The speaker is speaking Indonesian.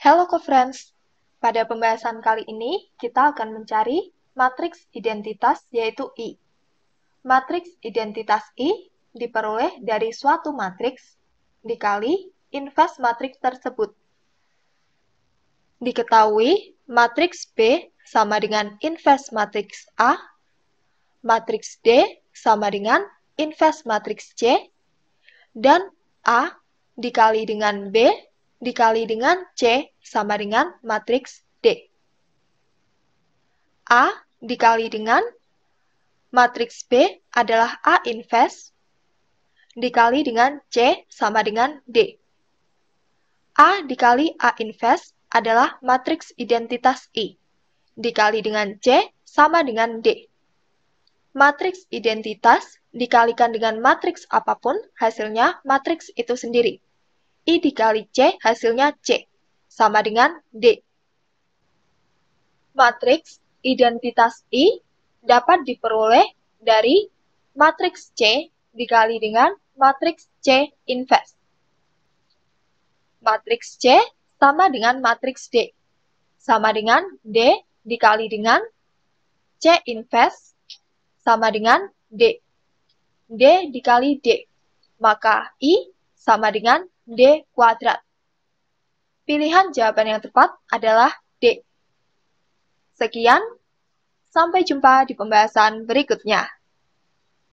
Hello co-friends, pada pembahasan kali ini kita akan mencari matriks identitas yaitu I. Matriks identitas I diperoleh dari suatu matriks dikali invers matriks tersebut. Diketahui matriks B sama dengan invers matriks A, matriks D sama dengan invers matriks C, dan A dikali dengan B dikali dengan C sama dengan matriks D. A dikali dengan matriks B adalah A inverse dikali dengan C sama dengan D. A dikali A inverse adalah matriks identitas I dikali dengan C sama dengan D. Matriks identitas dikalikan dengan matriks apapun, hasilnya matriks itu sendiri. I dikali C hasilnya C, sama dengan D. Matriks identitas I dapat diperoleh dari matriks C dikali dengan matriks C inverse. Matriks C sama dengan matriks D, sama dengan D dikali dengan C inverse sama dengan D. D dikali D, maka I sama dengan D kuadrat. Pilihan jawaban yang tepat adalah D. Sekian, sampai jumpa di pembahasan berikutnya.